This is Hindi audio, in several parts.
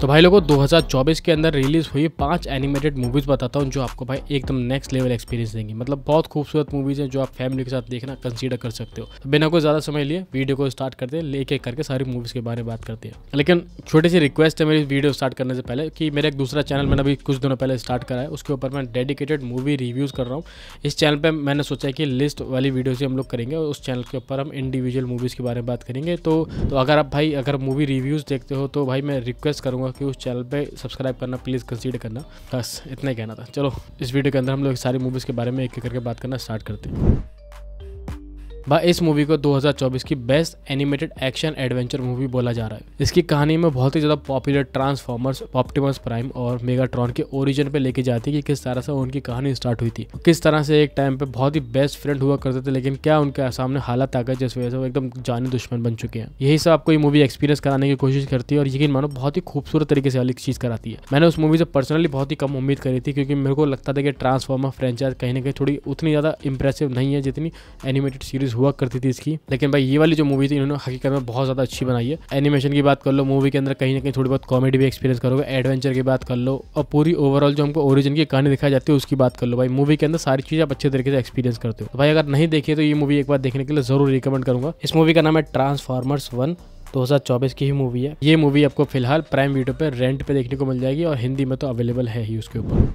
तो भाई लोगों 2024 के अंदर रिलीज हुई पांच एनिमेटेड मूवीज बताता हूँ जो आपको भाई एकदम नेक्स्ट लेवल एक्सपीरियंस देंगी मतलब बहुत खूबसूरत मूवीज हैं जो आप फैमिली के साथ देखना कंसीडर कर सकते हो तो बिना कोई ज्यादा समय लिए वीडियो को स्टार्ट करते हैं एक एक करके सारी मूवीज के बारे में बात करते हैं लेकिन छोटी सी रिक्वेस्ट है मेरी वीडियो स्टार्ट करने से पहले कि मेरा एक दूसरा चैनल मैंने अभी कुछ दिनों पहले स्टार्ट करा है उसके ऊपर मैं डेडिकेटेड मूवी रिव्यूज कर रहा हूँ इस चैनल पर मैंने सोचा कि लिस्ट वाली वीडियो से हम लोग करेंगे और उस चैनल के ऊपर हम इंडिविजुअल मूवीज़ के बारे में बात करेंगे तो, तो अगर आप भाई अगर मूवी रिव्यूज़ देखते हो तो भाई मैं रिक्वेस्ट करूँगा बाकी कि उस चैनल पर सब्सक्राइब करना प्लीज़ कंसिडर करना बस इतना ही कहना था चलो इस वीडियो के अंदर हम लोग सारी मूवीज़ के बारे में एक एक करके बात करना स्टार्ट करते हैं इस मूवी को 2024 की best animated action adventure movie बोला जा रहा है इसकी कहानी में बहुत ही ज़्यादा पॉपुलर ट्रांसफॉर्मर्स ऑप्टिमस प्राइम और मेगाट्रॉन के ओरिजिन पे लेके जाती है कि किस तरह से उनकी कहानी स्टार्ट हुई थी किस तरह से एक टाइम पे बहुत ही बेस्ट फ्रेंड हुआ करते थे लेकिन क्या उनके सामने हालात आ गए जिस वजह से वो एकदम जानी दुश्मन बन चुके हैं यही सब आपको ये मूवी एक्सपीरियंस कराने की कोशिश करती है और यकीन मानो बहुत ही खूबसूरत तरीके से अलग चीज़ कराती है मैंने उस मूवी से पर्सनली बहुत ही कम उम्मीद करी थी क्योंकि मेरे को लगता था कि ट्रांसफॉर्मर फ्रेंचाइज कहीं ना कहीं थोड़ी उतनी ज़्यादा इंप्रेसिव नहीं है जितनी एनिमेटेड सीरीज हुआ करती थी इसकी लेकिन भाई ये वाली जो मूवी थी इन्होंने हकीकत में बहुत ज़्यादा अच्छी बनाई है एनिमेशन की बात कर लो मूवी के अंदर कहीं ना कहीं थोड़ी बहुत कॉमेडी भी एक्सपीरियंस करोगे एडवेंचर की बात कर लो और पूरी ओवरऑल जो हमको ओरिजिन की कहानी दिखाई जाती है उसकी बात कर लो भाई मूवी के अंदर सारी चीज़ आप अच्छे तरीके से एक्सपीरियंस करते हो तो भाई अगर नहीं देखे तो ये मूवी एक बार देखने के लिए जरूर रिकमेंड करूंगा इस मूवी का नाम है ट्रांसफार्मर्स वन 2024 की ही मूवी है ये मूवी आपको फिलहाल प्राइम वीडियो पे रेंट पे देखने को मिल जाएगी और हिंदी में तो अवेलेबल है ही उसके ऊपर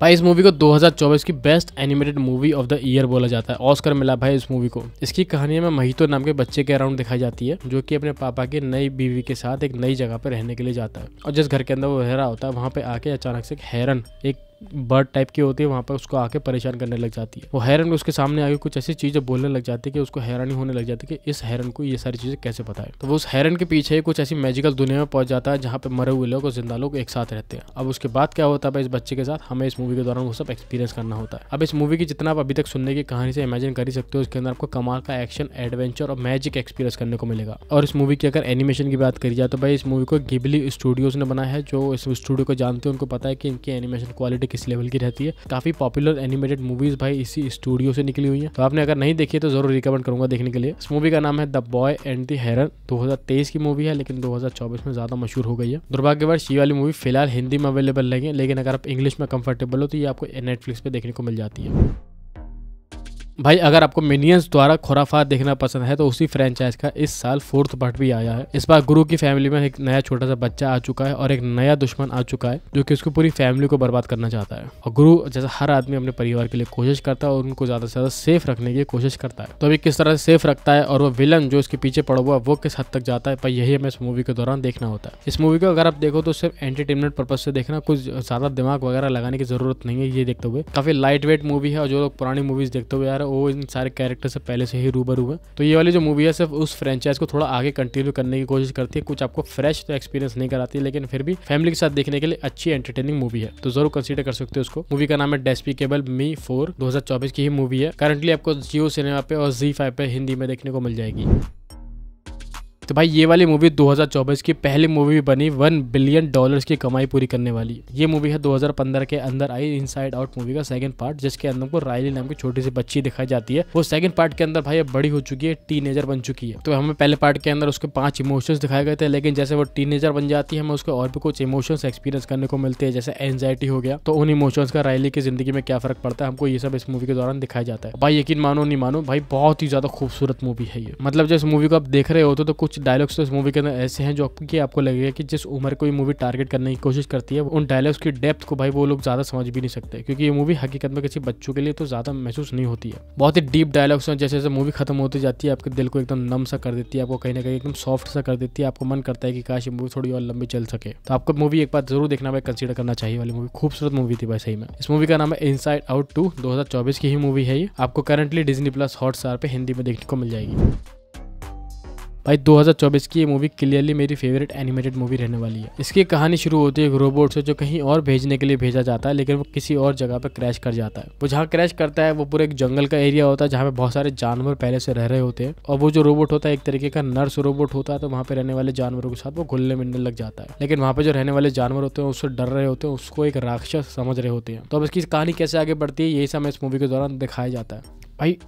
भाई इस मूवी को 2024 की best animated movie of the year बोला जाता है ऑस्कर मिला भाई इस मूवी को इसकी कहानी में महितो नाम के बच्चे के अराउंड दिखाई जाती है जो कि अपने पापा की नई बीवी के साथ एक नई जगह पर रहने के लिए जाता है और जिस घर के अंदर वो रह रहा होता है वहाँ पे आके अचानक से एक हैरन एक बर्ड टाइप की होती है वहाँ पर उसको आके परेशान करने लग जाती है वो हैरन उसके सामने आके कुछ ऐसी चीज़ें बोलने लग जाती है कि उसको हैरानी होने लग जाती है कि इस हैरन को ये सारी चीज़ें कैसे है तो वो उस हैरन के पीछे कुछ ऐसी मैजिकल दुनिया में पहुंच जाता है जहाँ पर मरे हुए लोग और जिंदा लोग एक साथ रहते हैं अब उसके बाद क्या होता है इस बच्चे के साथ हमें इस मूवी के दौरान वो सब एक्सपीरियंस करना होता है अब इस मूवी की जितना आप अभी तक सुनने की कहानी से इमेजिन कर ही सकते हो उसके अंदर आपको कमाल का एक्शन एडवेंचर और मैजिक एक्सपीरियंस करने को मिलेगा और इस मूवी की अगर एनिमेशन की बात करी जाए तो भाई इस मूवी को गिबली स्टूडियोज ने बनाया है जो इस स्टूडियो को जानते हैं उनको पता है कि इनकी एनिमेशन क्वालिटी किस लेवल की रहती है काफी पॉपुलर एनिमेटेड मूवीज भाई इसी स्टूडियो से निकली हुई है तो आपने अगर नहीं देखी है तो जरूर रिकमेंड करूंगा देखने के लिए इस मूवी का नाम है the boy and the heron दो की मूवी है लेकिन दो में ज्यादा मशहूर हो गई है दुर्भाग्यवश ये वाली मूवी फिलहाल हिंदी में अवेलेबल नहीं है लेकिन अगर आप इंग्लिश में कंफर्टेबल हो तो ये आपको नेटफ्लिक्स पे देखने को मिल जाती है भाई अगर आपको मिनियंस द्वारा खुराफात देखना पसंद है तो उसी फ्रेंचाइज का इस साल फोर्थ पार्ट भी आया है इस बार गुरु की फैमिली में एक नया छोटा सा बच्चा आ चुका है और एक नया दुश्मन आ चुका है जो कि उसकी पूरी फैमिली को बर्बाद करना चाहता है और गुरु जैसा हर आदमी अपने परिवार के लिए कोशिश करता है और उनको ज्यादा से ज्यादा सेफ रखने की कोशिश करता है तो अभी किस तरह से सेफ रखता है और वो विलन जो इसके पीछे पड़ा हुआ वो किस हद तक जाता है पर यही हमें इस मूवी के दौरान देखना होता है इस मूवी को अगर आप देखो तो सिर्फ एंटरटेनमेंट पर्पज से देखना कुछ ज्यादा दिमाग वगैरह लगाने की जरूरत नहीं है ये देखते हुए काफी लाइट वेट मूवी है और जो लोग पुरानी मूवीज देखते हुए यार वो इन सारे कैरेक्टर से पहले से ही रूबरू है तो ये वाली जो मूवी है सिर्फ उस फ्रेंचाइज को थोड़ा आगे कंटिन्यू करने की कोशिश करती है कुछ आपको फ्रेश तो एक्सपीरियंस नहीं कराती लेकिन फिर भी फैमिली के साथ देखने के लिए अच्छी एंटरटेनिंग मूवी है तो जरूर कंसिडर कर सकते हो उसको मूवी का नाम है डेस्पिकेबल मी फोर दो की ही मूवी है करंटली आपको जियो सिनेमा पे और जी फाइव पे हिंदी में देखने को मिल जाएगी तो भाई ये वाली मूवी 2024 की पहली मूवी बनी वन बिलियन डॉलर्स की कमाई पूरी करने वाली ये मूवी है 2015 के अंदर आई इनसाइड आउट मूवी का सेकंड पार्ट जिसके अंदर को रायली नाम की छोटी सी बच्ची दिखाई जाती है वो सेकंड पार्ट के अंदर भाई अब बड़ी हो चुकी है टीनेजर बन चुकी है तो हमें पहले पार्ट के अंदर उसके पांच इमोशन दिखाए गए थे लेकिन जैसे वो टीनेजर बन जाती है हमें उसके और भी कुछ इमोशन एक्सपीरियंस करने को मिलते हैं जैसे एनजाइटी हो गया तो उन इमोशन का रायली की जिंदगी में क्या फर्क पड़ता है हमको ये सब इस मूवी के दौरान दिखाया जाता है भाई यकीन मानो नहीं मानो भाई बहुत ही ज्यादा खूबसूरत मूवी है ये मतलब जिस मूवी को आप देख रहे हो तो कुछ डायलॉग्स तो इस मूवी के अंदर ऐसे हैं जो कि आपको लगेगा कि जिस उम्र को ये मूवी टारगेट करने की कोशिश करती है उन डायलॉग्स की डेप्थ को भाई वो लोग ज़्यादा समझ भी नहीं सकते क्योंकि ये मूवी हकीकत में किसी बच्चों के लिए तो ज़्यादा महसूस नहीं होती है बहुत ही डीप डायलॉग्स हैं जैसे जैसे मूवी खत्म होती जाती है आपके दिल को एकदम नम सा कर देती है आपको कहीं ना कहीं एकदम सॉफ्ट सा कर देती है आपको मन करता है कि काश ये मूवी थोड़ी और लंबी चल सके तो आपको मूवी एक बार जरूर देखना भाई कंसिडर करना चाहिए वाली मूवी खूबसूरत मूवी थी भाई सही में इस मूवी का नाम है इनसाइड आउट टू दो की ही मूवी है ये आपको करंटली डिजनी प्लस हॉटस्टार पे हिंदी में देखने को मिल जाएगी भाई 2024 की ये मूवी क्लियरली मेरी फेवरेट एनिमेटेड मूवी रहने वाली है इसकी कहानी शुरू होती है एक रोबोट से जो कहीं और भेजने के लिए भेजा जाता है लेकिन वो किसी और जगह पर क्रैश कर जाता है वो जहाँ क्रैश करता है वो पूरा एक जंगल का एरिया होता है जहाँ पे बहुत सारे जानवर पहले से रह रहे होते हैं और वो जो रोबोट होता है एक तरीके का नर्स रोबोट होता है तो वहाँ पे रहने वाले जानवरों के साथ वो घुलने मिलने लग जाता है लेकिन वहाँ पे जो रहने वाले जानवर होते हैं उससे डर रहे होते हैं उसको एक राक्षस समझ रहे होते हैं तो अब इसकी कहानी कैसे आगे बढ़ती है यही सब इस मूवी के दौरान दिखाया जाता है भाई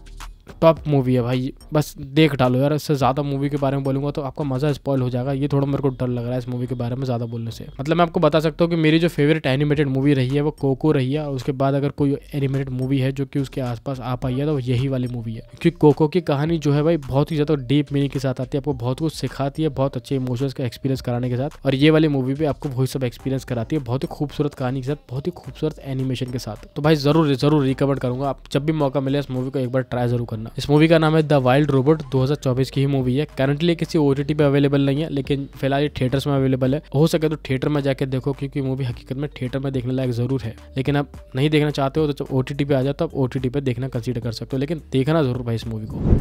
टॉप मूवी है भाई बस देख डालो यार इससे ज़्यादा मूवी के बारे में बोलूँगा तो आपका मज़ा स्पॉयल हो जाएगा ये थोड़ा मेरे को डर लग रहा है इस मूवी के बारे में ज़्यादा बोलने से मतलब मैं आपको बता सकता हूँ कि मेरी जो फेवरेट एनिमेटेड मूवी रही है वो कोको रही है और उसके बाद अगर कोई एनिमेटेड मूवी है जो कि उसके आसपास आ पाई है तो यही वाली मूवी है क्योंकि कोको की कहानी जो है भाई बहुत ही ज़्यादा डीप मीनिंग के साथ आती है आपको बहुत कुछ सिखाती है बहुत अच्छे इमोशंस का एक्सपीरियंस कराने के साथ और ये वाली मूवी भी आपको वही सब एक्सपीरियंस कराती है बहुत ही खूबसूरत कहानी के साथ बहुत ही खूबसूरत एनिमेशन के साथ तो भाई ज़रूर ज़रूर रिकमेंड करूँगा आप जब भी मौका मिले इस मूवी को एक बार ट्राई जरूर करना इस मूवी का नाम है द वाइल्ड रोबोट 2024 की ही मूवी है करंटली किसी ओ पे अवेलेबल नहीं है लेकिन फिलहाल ये थिएटर्स में अवेलेबल है हो सके तो थिएटर में जाकर देखो क्योंकि मूवी हकीकत में थिएटर में देखने लायक जरूर है लेकिन आप नहीं देखना चाहते हो तो जब ओ पे आ जाओ तो आप ओ पे देखना कंसिडर कर सकते हो लेकिन देखना जरूर भाई इस मूवी को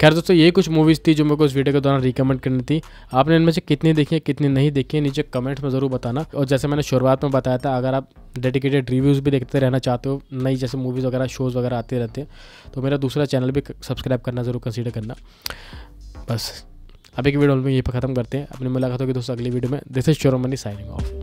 खैर दोस्तों ये कुछ मूवीज़ थी जो मेरे को इस वीडियो के दौरान रिकमेंड करनी थी आपने इनमें से कितनी देखी है कितनी नहीं देखी है नीचे कमेंट्स में ज़रूर बताना और जैसे मैंने शुरुआत में बताया था अगर आप डेडिकेटेड रिव्यूज़ भी देखते रहना चाहते हो नई जैसे मूवीज़ वगैरह शोज़ वगैरह आते रहते हैं तो मेरा दूसरा चैनल भी सब्सक्राइब करना ज़रूर कंसिडर करना बस अब एक वीडियो में ये पर खत्म करते हैं अपनी मुलाकात होगी दोस्तों अगली वीडियो में दिस इज शोर मनी साइनिंग ऑफ